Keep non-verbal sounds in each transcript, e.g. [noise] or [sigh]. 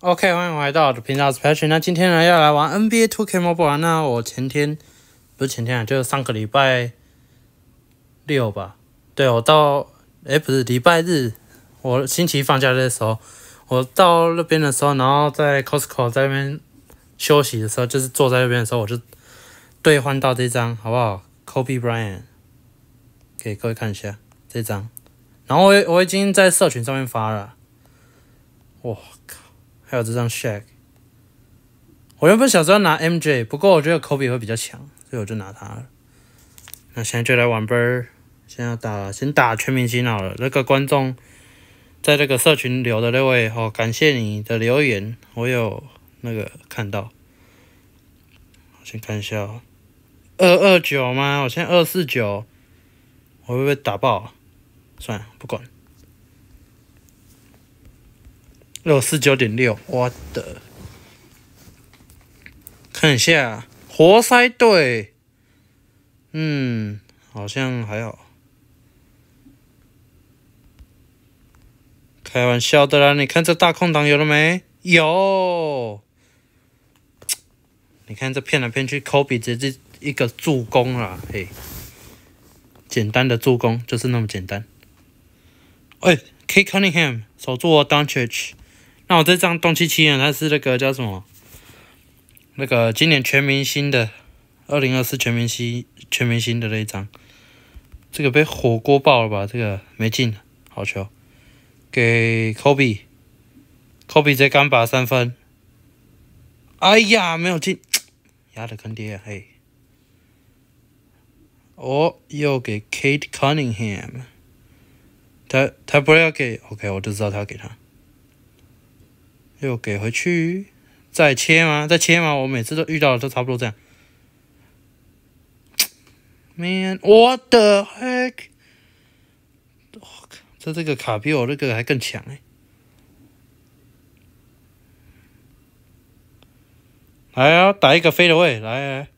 OK，欢迎回到我的频道 p a t i c k 那今天呢，要来玩 NBA TwoK Mobile。那我前天不是前天啊，就是上个礼拜六吧？对，我到哎，不是礼拜日，我星期一放假的时候，我到那边的时候，然后在 Costco 在那边休息的时候，就是坐在那边的时候，我就兑换到这张，好不好？Kobe Bryant 给各位看一下这张，然后我我已经在社群上面发了，哇靠！还有这张 s h a k 我原本想说要拿 MJ，不过我觉得 Kobe 会比较强，所以我就拿他了。那现在就来玩呗，先要打，先打全民洗脑了。那个观众在这个社群留的那位，哦，感谢你的留言，我有那个看到。我先看一下，哦，二二九吗？我现在二四九，我会不会打爆？算了，不管。六十九点六，我的，看一下活塞队，嗯，好像还好。开玩笑的啦，你看这大空档有了没？有，你看这骗来骗去，科比直接一个助攻啦，嘿，简单的助攻就是那么简单。喂，K Cunningham 守住 Duncan。那我这张东契奇，那是那个叫什么？那个今年全明星的，二零二四全明星全明星的那一张，这个被火锅爆了吧？这个没进，好球，给科比，科比在干拔三分，哎呀，没有进，压的坑爹，嘿，哦，又给 Kate Cunningham，他他不要给，OK，我就知道他要给他。又给回去，再切吗？再切吗？我每次都遇到都差不多这样。[tsk] Man，what t heck，我靠，这这个卡比我那个还更强哎！来啊，打一个飞的位，来来。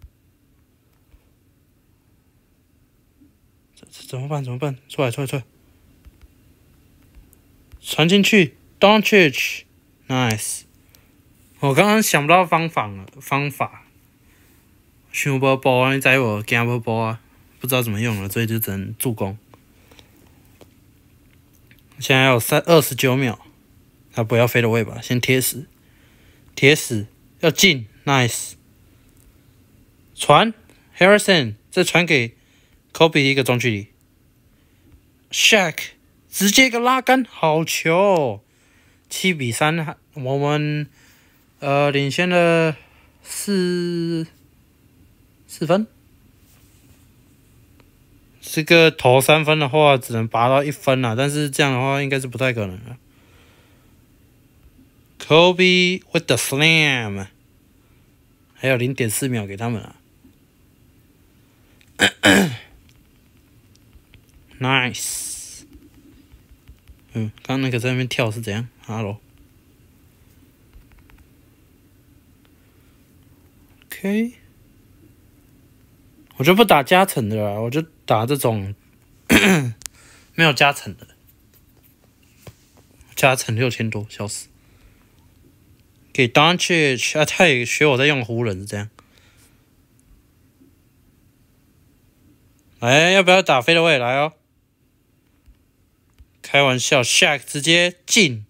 怎怎怎么办？怎么办？出来出来出来，传进去，Donchich。Nice，我刚刚想不到方法了。方法，熊波波，你在我干波波啊？不知道怎么用了，所以就只能助攻。现在还有三二十九秒，他不要飞了，喂吧，先贴死，贴死要进，Nice，传，Harrison 再传给 k o b e 一个中距离，Shaq 直接一个拉杆，好球！七比三，我们，呃，领先了四四分。这个投三分的话，只能拔到一分了，但是这样的话，应该是不太可能的。Kobe with the slam，还有零点四秒给他们啊 [coughs] Nice，嗯，刚那个在那边跳是怎样？啊喽，K，我就不打加成的了，我就打这种 [coughs] 没有加成的，加成六千多，笑死！给 d 单切切啊！他也学我在用湖人，这样。哎，要不要打飞的？我来哦。开玩笑，下一个直接进。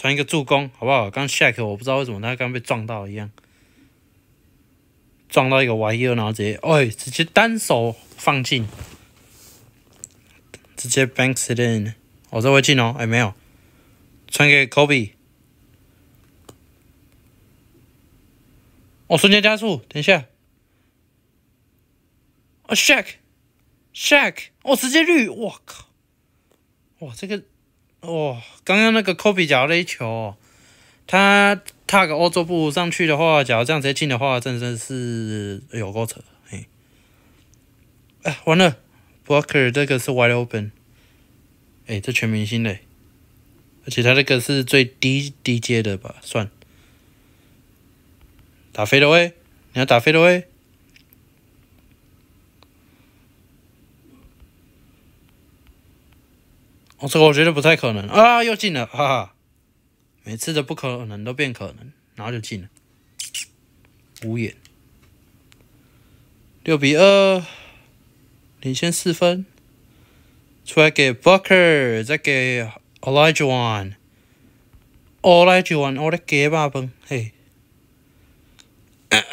传一个助攻，好不好？刚 s h a 我不知道为什么，他刚被撞到一样，撞到一个玩意儿，然后直接，哎，直接单手放进，直接 banks it in。我这会进哦，哎没有，传给 Kobe。我瞬间加速，等一下。哦 s h a k s h a k 我直接绿，我靠，哇这个。哦，刚刚那个科比脚那一球，他踏个欧洲步上去的话，假如这样直接进的话，真的是有够扯。哎，完了，e r 这个是 wide open，哎，这全明星嘞，而且他那个是最低低阶的吧？算，打飞了喂，你要打飞了喂。我这个我觉得不太可能啊！又进了，哈哈！每次的不可能，都变可能，然后就进了。无眼，六比二，领先四分。出来给 b u c k e r 再给 o l a y j u o n e o l a y j u o n e 我的给八分，嘿。咳 [coughs] 咳，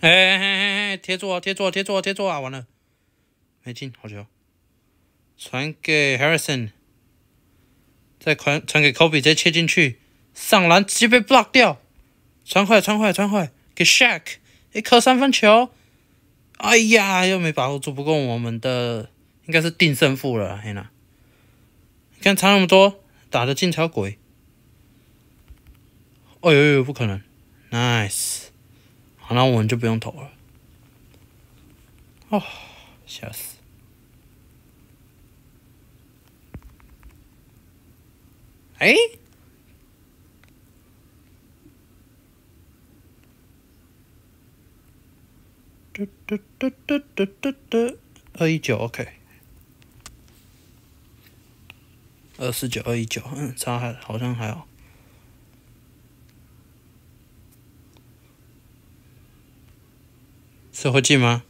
哎哎哎哎，贴住啊！贴住啊！贴住啊！贴住啊！完了，没进，好球。传给 Harrison，再传传给科比，再切进去，上篮直接被 block 掉。传快，传快，传快，给 Shaq，一颗三分球。哎呀，又没把握，住，不过我们的，应该是定胜负了，天哪！你看差那么多，打的进条鬼。哎呦呦，不可能，nice。好了，我们就不用投了。哦，吓死！哎，二一九，OK，二四九，二一九，嗯，差还好像还好。是会一吗？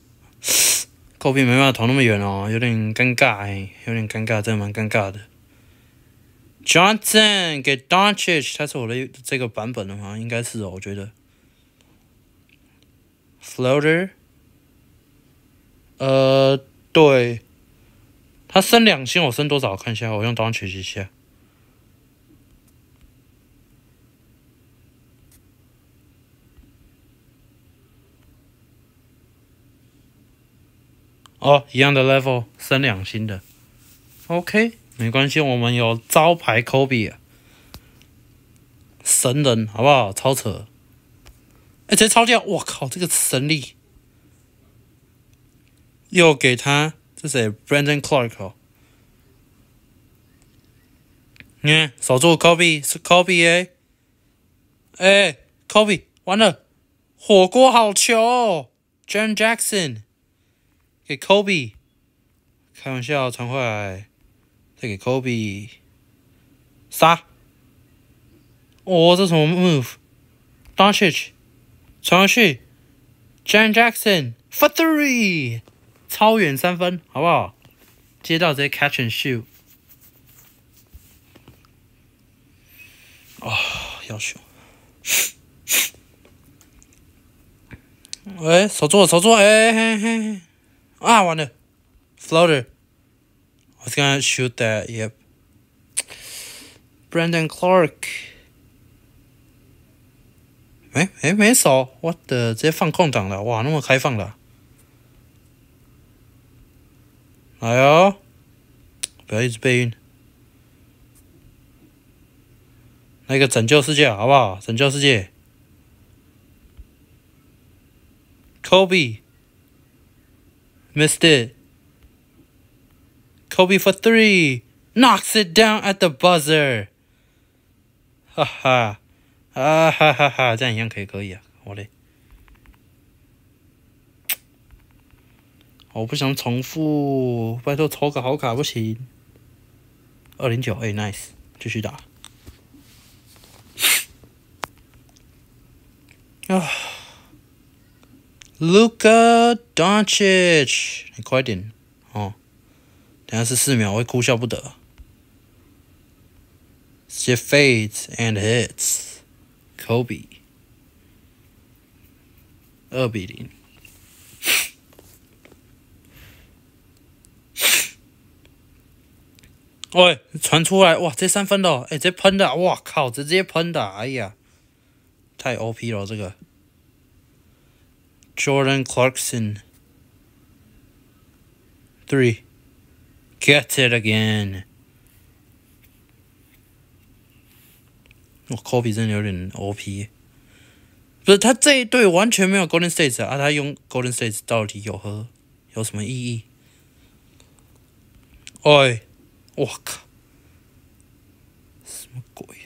扣币没办法投那么远哦，有点尴尬哎，有点尴尬，真的蛮尴尬的。Johnson 给 d o n c h i s 他是我的这个版本的话，应该是我觉得。Floater，呃，对，他升两星，我升多少？看一下，我用 d o n c h i s 一下。哦，一样的 level，升两星的，OK。没关系，我们有招牌 Kobe，、啊、神人好不好？超扯！哎，这超掉！我靠，这个神力又给他，这谁？Brandon Clark 哦，看，守住 Kobe 是 k 科比诶，哎，，Kobe 完了，火锅好球！John Jackson 给 Kobe，开玩笑传回来。再给 Kobe 杀！哦，这什么 move？挡下去，传下去，John Jackson for three，超远三分，好不好？接到直接 catch and shoot。啊，要秀！喂，操作，操作！哎嘿嘿嘿！啊完了，floater。我刚要 shoot that. yep，b r a n d o n Clark，没没没扫，我的直接放空档了，哇，那么开放的，来啊，不要一直被晕，来个拯救世界，好不好？拯救世界，Kobe，missed it。Kobe for three. Knocks it down at the buzzer. 哈哈，啊哈哈哈，这样一样可以可以啊，我嘞。我不想重复，拜托抽个好卡不行。二零九，哎，nice，继续打。啊，Luka [sighs] Doncic，你快点哦。等下是四秒，会哭笑不得。接 fades and hits，Kobe，二比零。喂，传出来哇！这三分喽！哎，这喷的，哇靠！直接喷的，哎呀，太 O P 了这个。Jordan Clarkson，three。Get it again？我 Kobe 真的有点 O P，不是他这一对完全没有 Golden s t a t e 啊！他用 Golden s t a t e 到底有何有什么意义？哎，我靠，什么鬼呀？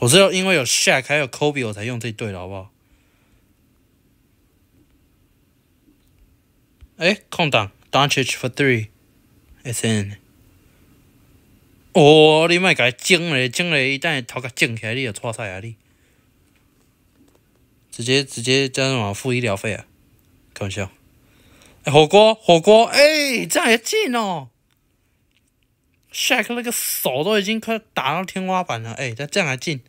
我是要因为有 Shaq 还有 Kobe 我才用这一对的好不好？哎，空档。d a m a i e for three, i t SN i。哦，你莫甲伊整嘞，整嘞，伊等下头甲整起来，你就惨死啊你！直接直接叫网上付医疗费啊！开玩笑。火锅火锅，哎，这样也进哦。s h a r 那个手都已经快打到天花板了，哎，他这样还进。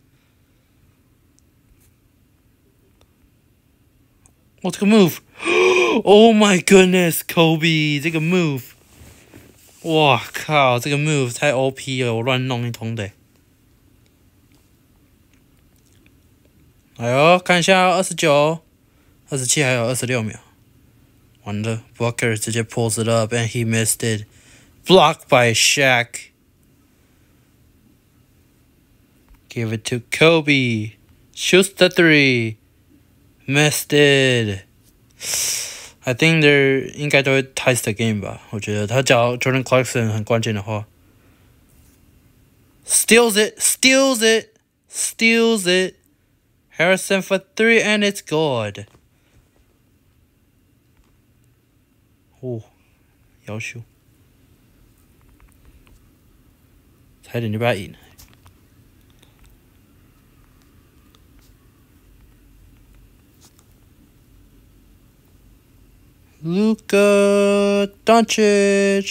Oh, my goodness, take a move. [gasps] Oh my goodness, Kobe. Take a move. Wow, cow. Take a move. Tai OP. Run 27还有26秒。Wonder. Booker pulls it up and he missed it. Blocked by Shaq. Give it to Kobe. Shoots the three. I think they're 应该都会 tie the game 吧，我觉得他只要 Jordan Clarkson 很关键的话，steals it, steals it, steals it. Harrison for three and it's good. 哦，要求，差点就把他赢了。l u k a Doncic,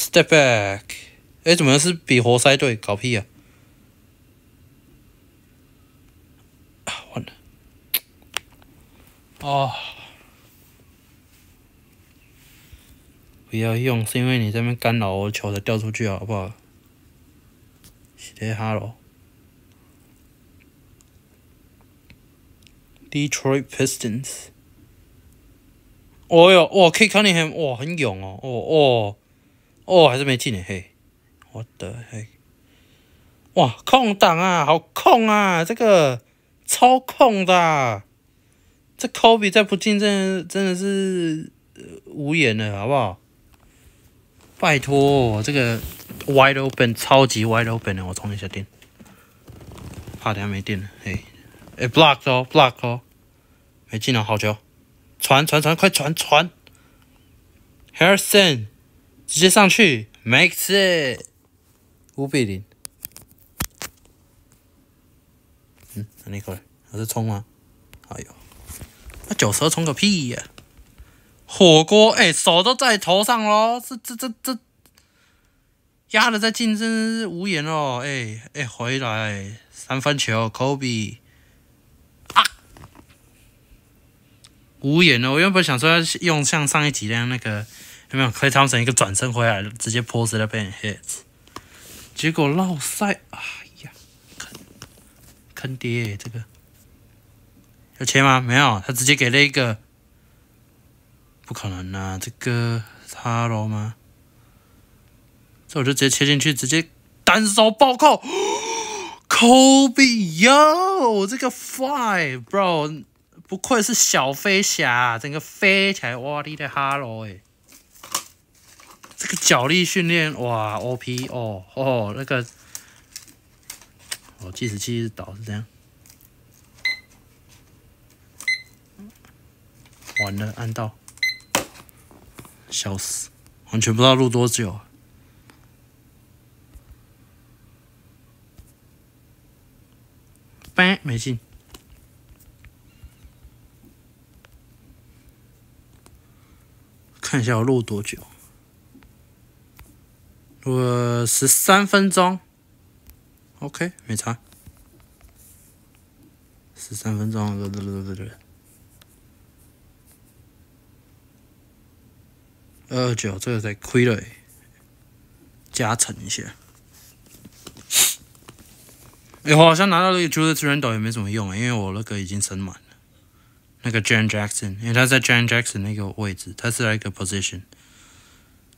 step back。哎，怎么又是比活塞队搞屁啊？了！哦，不要用，是因为你这边干扰我球才掉出去啊，好不好？是的，哈喽，Detroit Pistons。哦哟，哇，K Cunningham，哇，很勇哦，哦，哦，哦，还是没进诶嘿，我的嘿，哇，空档啊，好空啊，这个超空的，这 Kobe 再不进，真真的是无言了，好不好？拜托，这个 Wide Open，超级 Wide Open 的，我充一下电，等点没电了，嘿，哎，Block 哦，Block 哦，没进了，好球。传传传，快传传！Harrison，直接上去，make s it，五比零。嗯，那过来，他是冲吗？哎呦，那九十冲个屁呀！火锅，哎，手都在头上喽！这这这这，压的在近身无言哦，哎哎，回来，三分球，Kobe。无言了，我原本想说要用像上一集那样那个有没有可以当成一个转身回来直接 pos 在那边 h i t 结果落赛，哎呀，坑坑爹这个，要切吗？没有，他直接给了一个，不可能啊，这个哈喽吗？这我就直接切进去，直接单手暴扣，[gasps] Kobe yo，这个 f i v e bro。不愧是小飞侠，整个飞起来哇！滴的哈喽哎，这个脚力训练哇！OP 哦哦那个，哦计时器是倒，是这样。完了，按到，笑死，完全不知道录多久。b 没进。看一下我录多久，我十三分钟，OK，没差，十三分钟，二二这二二，二九，这个得亏了，加成一下。哎，好像拿到这个九十九元岛也没什么用，因为我那个已经升满。那个 Jan Jackson，因为他在 Jan Jackson 那个位置，他是来个 position。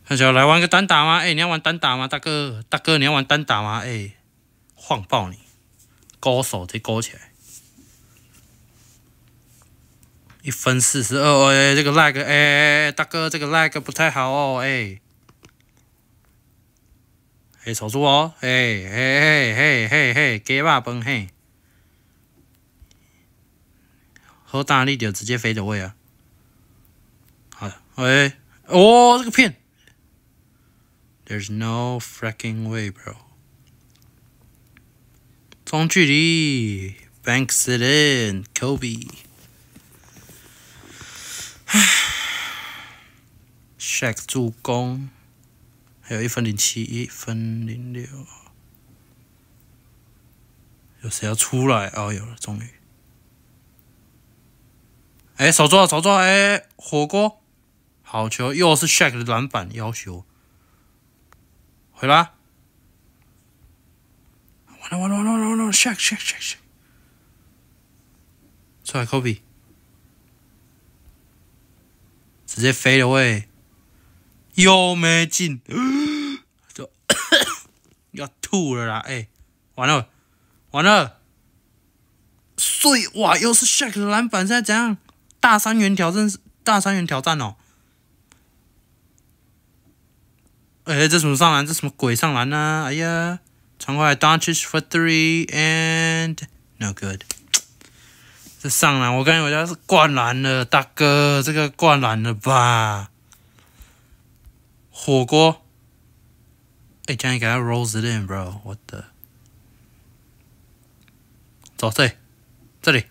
他想要来玩个单打吗？哎，你要玩单打吗，大哥？大哥，你要玩单打吗？哎，晃爆你！勾手得勾起来，一分四十二哦。哎，这个 lag 哎哎哎，大哥，这个 lag 不太好哦。哎，哎，守住哦。哎哎哎哎哎哎，鸡肉饭嘿。喝大力就直接飞走位啊！好，喂，哦，这个片。There's no freaking way, bro. 中距离，banks it in, Kobe. Shake 助攻，还有一分零七，一分零六。有谁要出来？哦，有了，终于。哎，守住，守住！哎，火锅，好球，又是 Shaq 的篮板要求，回来，完了完了完了完了完了 s h a q s h a q s h a q s h a q 再 copy，直接飞了喂！又没劲？要吐了啦！哎，完了，完了，碎哇！又是 Shaq 的篮板，再怎样？大三元挑战，大三元挑战哦！哎，这什么上篮？这什么鬼上篮呢？哎呀，传过来，danger for three and no good。这上篮，我感觉我要是灌篮了，大哥，这个灌篮了吧？火锅！哎，江宇给他 rolls it in bro，我的，走这里，这里。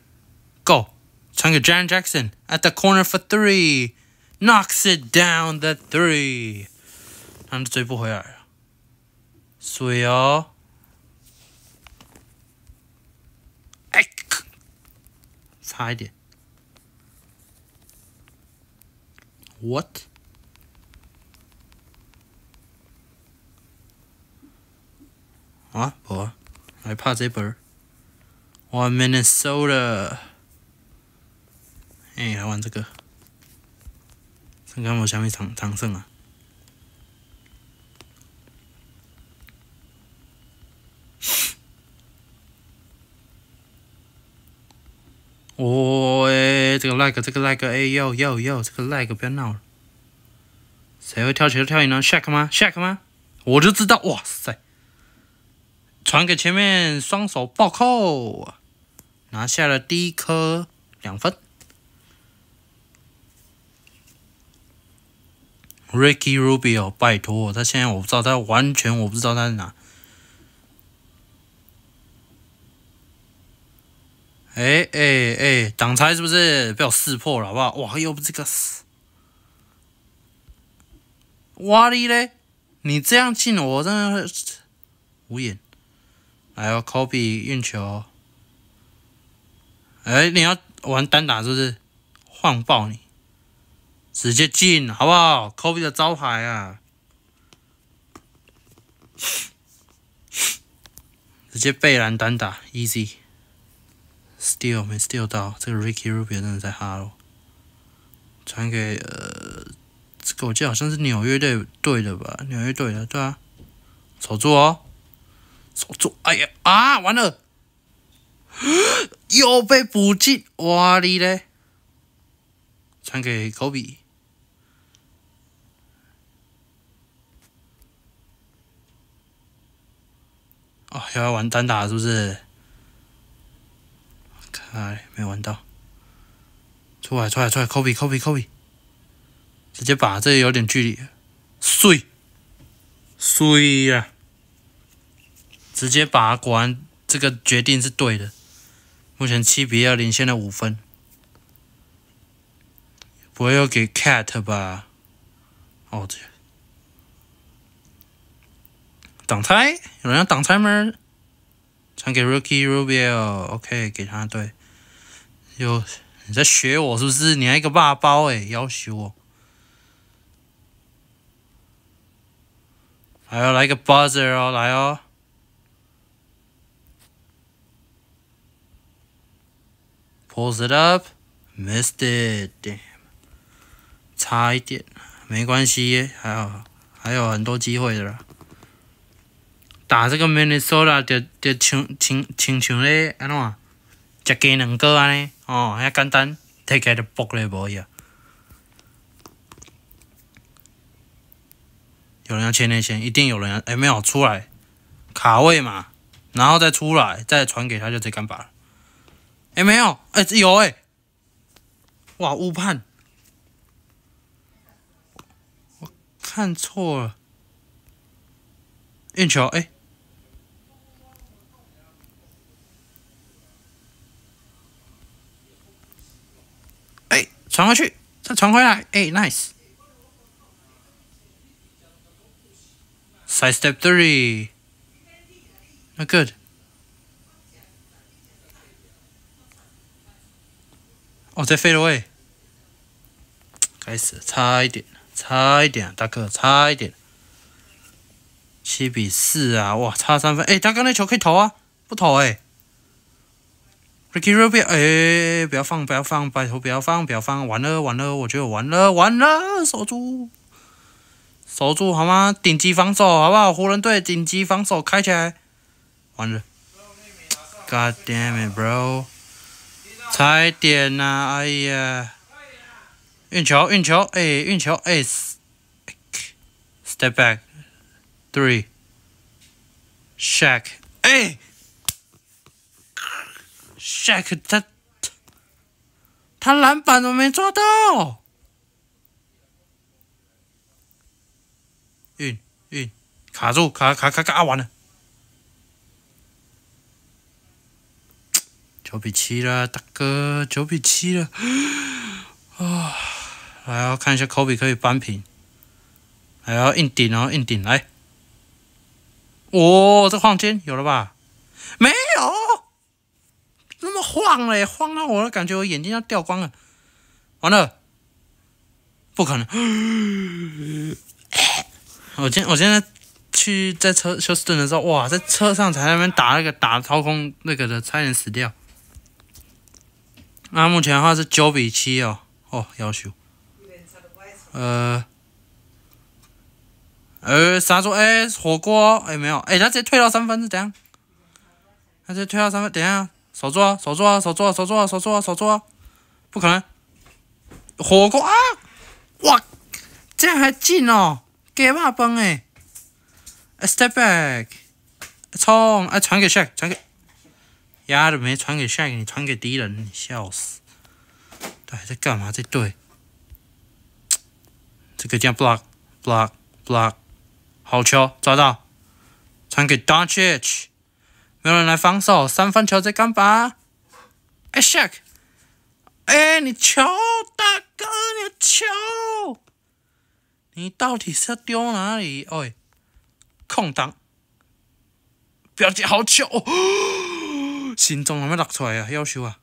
Tongue of Jaron Jackson at the corner for three. Knocks it down the three. 3보여요 쏘요. 에이크. 差一点. What? 아, Boy. I pass it One Minnesota. 哎，来玩这个？看看我下面长长胜啊？[laughs] 哦，诶，这个，like，这个，like，哎，要要要，这个，like 不要闹了。谁会跳球跳赢呢 s h a k 吗 s h a k 吗？我就知道，哇塞！传给前面，双手暴扣，拿下了第一颗两分。Ricky Rubio，拜托，他现在我不知道，他完全我不知道他在哪。哎哎哎，挡拆是不是被我识破了？好不好？哇，又不这个，哇哩嘞！你这样进，我真的无言。哎 o 科比运球，哎，你要玩单打是不是？晃爆你！直接进，好不好？科比的招牌啊！直接被篮单打，easy。Still 没 Still 到，这个 Ricky Rubio 真的在哈喽。传给呃，这个我记得好像是纽约队队的吧？纽约队的，对啊。守住哦，守住！哎呀啊，完了！[gasps] 又被补进，哇哩嘞！传给科比。哦，又要玩单打是不是？开，没玩到。出来，出来，出来 c 比，p 比，c 比！直接把，这有点距离。碎，碎呀！直接把，果然这个决定是对的。目前七比二领先了五分。不会又给 cat 吧？哦样。挡拆，有人要挡拆吗？传给 r o o k i e Rubio，OK，给他对。哟，你在学我是不是？你还一个霸包哎，要学我。还要来一个 Buzzer 哦，来哦。Pulls it up, missed it, damn，差一点，没关系，还有还有很多机会的。啦。打这个面的数啦，着着像像像像咧安怎？食鸡两个安尼，哦，遐简单，摕起就爆嘞，无伊啊！有人要切内线，一定有人。哎，没有，出来，卡位嘛，然后再出来，再传给他就这干法了。哎，没有，哎，有哎，哇，误判，我看错了，运球，哎。传过去，再传回来，哎，nice。Side step three，那 good。哦，再 fade away。开始，差一点，差一点，大哥，差一点。七比四啊，哇，差三分。哎，大哥那球可以投啊，不投哎。Ricky Rubio，哎，不要放，不要放，拜托不要放，不要放，完了完了，我觉得完了完了，守住，守住好吗？顶级防守好不好？湖人队顶级防守开起来，完了，God damn it, bro！踩点啊，哎呀，运球运球，哎，运球哎 s t e p b a c k t h r e e s h a k 哎！j a c k 他他他篮板都没抓到，运运卡住卡卡卡卡完了，九比七了大哥九比七了啊，来啊看一下科比可以扳平，还要硬顶哦，硬顶来，哦这黄金有了吧？没有。晃嘞，晃到我，感觉我眼睛要掉光了。完了，不可能！[coughs] 我今我今天去在车休斯顿的时候，哇，在车上才那边打那个打操控那个的，差点死掉。那目前的话是九比七哦，哦要求，呃，呃，三中哎火锅哎没有哎，那直接退到三分是这样？那直接退到三分，等一下。手抓，手抓，手抓，手抓，手抓，手抓，不可能，火锅啊！哇，这样还近哦？给爸崩哎！Step back，冲！哎，传给谁？传给丫的没传给谁？你传给敌人，笑死！对，在干嘛？在对这个叫 block block block，好球，抓到，传给 Danchich。有人来防守，三分球在干嘛？哎 s h a k 哎，你球，大哥，你球，你到底是要丢哪里？哦，空档，表姐好球哦，新装还没落出来啊，要求啊。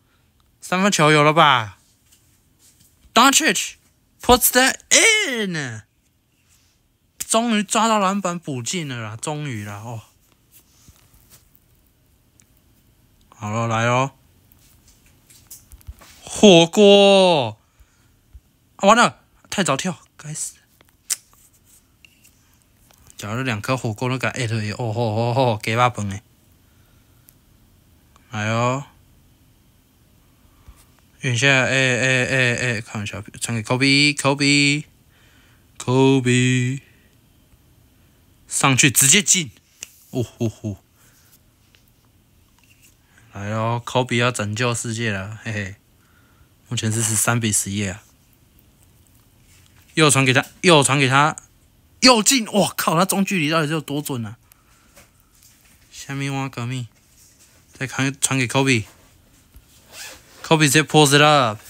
三分球有了吧？Don't t c puts that in。终于抓到篮板补进了啦，终于啦，哦。好了，来哦，火锅，完了，太早跳，该死！假了两颗火锅，你敢挨头？哦吼吼吼，鸡巴崩的！来哦，原下，哎哎哎哎，看一下，传给科比，科比，科比，上去直接进，呜呼呼！来喽，科比要拯救世界了，嘿嘿。目前是十三比十一啊，又传给他，又传给他，又进。哇靠，他中距离到底是有多准啊？下面我革命？再传传给科比，科比直接 pulls it up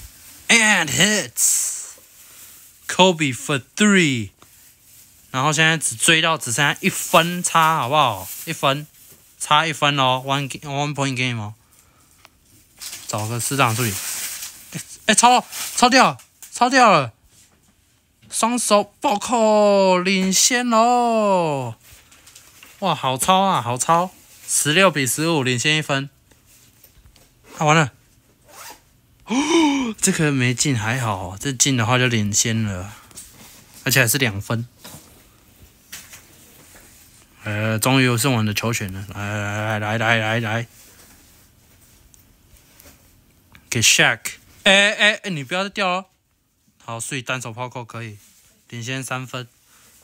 and hits，科比 for three。然后现在只追到只剩下一分差，好不好？一分。差一分哦 o n e one point game 哦，找个司长助理。哎，超超掉，超掉了！双手暴扣，领先哦。哇，好超啊，好超！十六比十五，领先一分。完了，哦，[gasps] 这个没进还好，这进的话就领先了，而且还是两分。呃，终于有送我的球权了，来来来来来来，来，给 Shaq，哎哎哎，你不要再掉哦。好，所以单手抛扣可以，领先三分，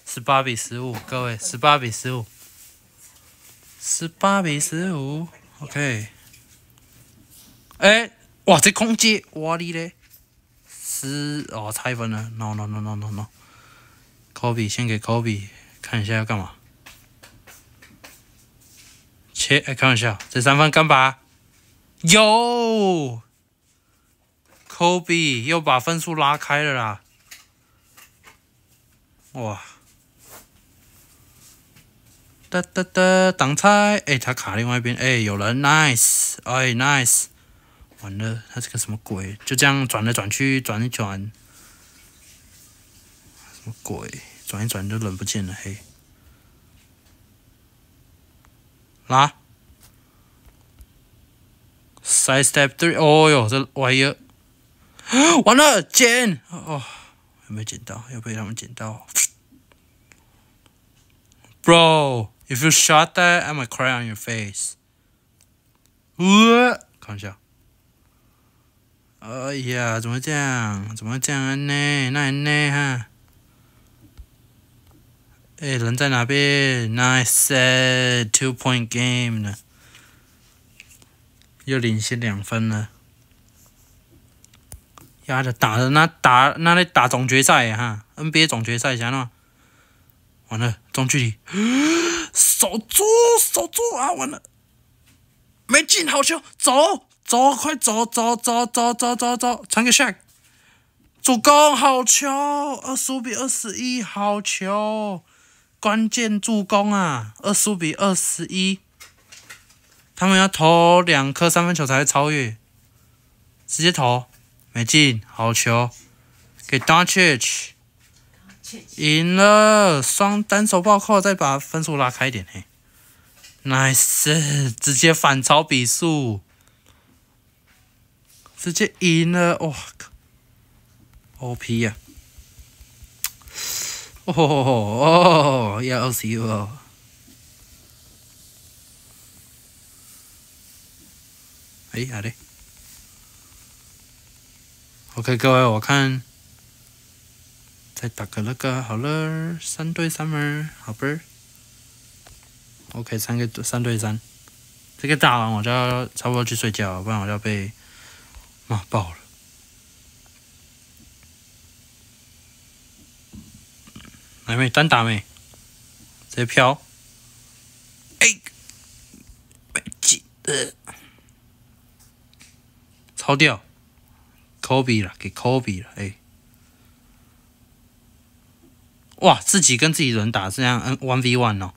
十八比十五，各位，十八比十五，十八比十五，OK。哎，哇，这空接，哇你嘞，十哦，拆分了，no no no no no no，科比先给科比看一下要干嘛。哎，开玩笑，这三分干嘛？有，科比又把分数拉开了啦！哇！哒哒哒，挡拆！哎，他卡另外一边！哎，有人，nice！哎，nice！完了，他是个什么鬼？就这样转来转去，转一转，什么鬼？转一转就人不见了，嘿！哪？Side step three，哦哟，这玩意儿完了，剪，哦，有没有捡到？要被他们剪到，Bro，if you shot that，I might cry on your face。呃，开玩笑。哎呀，怎么这样？怎么这样？那那那哈？诶，人在哪边？Nice，two point game，呢？又领先两分了。丫着打的那打那里打总决赛的哈，NBA 总决赛，想喏？完了，中距离，守住，守住啊！完了，没进好球，走，走，快走，走，走，走，走，走，走，长个线。助攻，好球，二十五比二十一，好球。关键助攻啊！二十比二十一，他们要投两颗三分球才会超越。直接投，没进，好球，给 Doncic，赢了，双单手暴扣，再把分数拉开一点，嘿，nice，直接反超比数，直接赢了，哇靠，o p 啊！吼吼吼！要死哦！哎，啥嘞？OK，各位，我看再打个那个好了，三对三门儿，好不？OK，三个三对三，这个打完我就要差不多去睡觉，不然我就要被骂爆了。还没单打没，直接飘，哎，没劲，呃，超屌，科比了，给科比了，哎，哇，自己跟自己人打这样，嗯，one v one 哦，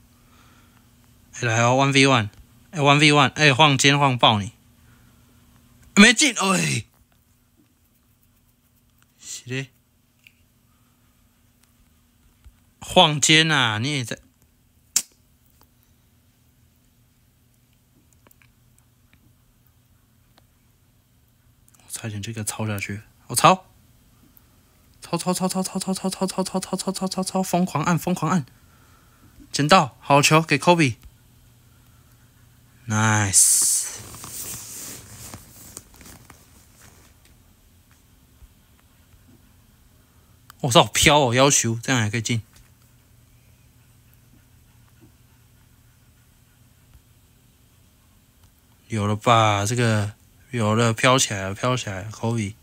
来哦，one v one，哎，one v one，哎，晃肩晃爆你，没劲，哎，是的。晃肩呐，你也在。我差一点就给抄下去，我操！抄抄抄抄抄抄抄抄抄抄抄抄抄疯狂按疯狂按，捡到好球给 Kobe，Nice！我操，飘哦，要求这样也可以进。有了吧，这个有了，飘起来，了，飘起来，了，可以。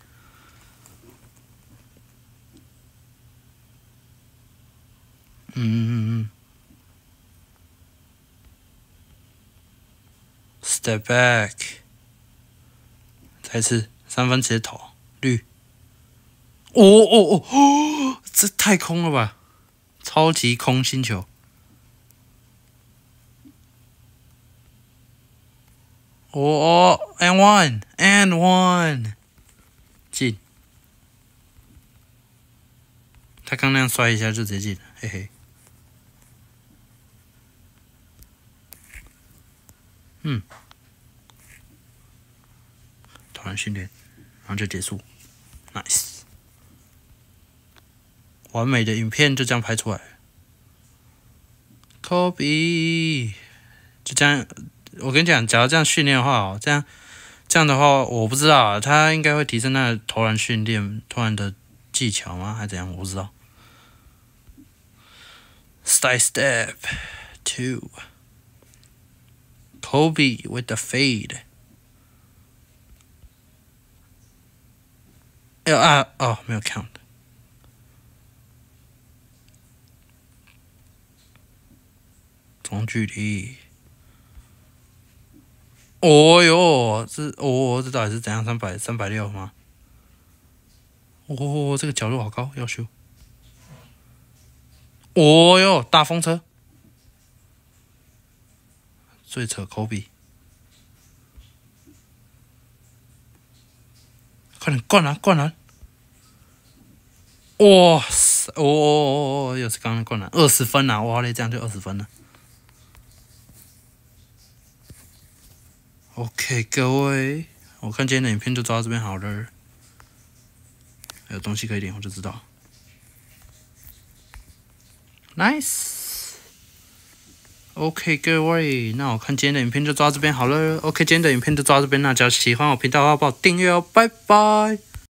嗯，step back，再次三分接头，绿。哦哦哦哦，这太空了吧？超级空心球。哦哦，and one，and one，进。他刚那样摔一下就直接进，嘿嘿。嗯。团训练，然后就结束，nice。完美的影片就这样拍出来。科 o 就这样。我跟你讲，假如这样训练的话，这样这样的话，我不知道他应该会提升那个投篮训练、投篮的技巧吗？还是怎样？我不知道。Step step two, Kobe with the fade. 哎啊哦，没有 count，中距离。哦哟，这哦这到底是怎样三百三百六吗？哦这个角度好高，要修。哦哟，大风车，最扯口笔，快点灌篮灌篮！哇塞，哦哦哦，哦，又是刚刚灌篮，二十分啊！哇嘞，这样就二十分了。OK，各位，我看今天的影片就抓到这边好了。还有东西可以点，我就知道。Nice。OK，各位，那我看今天的影片就抓这边好了。OK，今天的影片就抓这边，那只要喜欢我频道的话，帮我订阅哦，拜拜。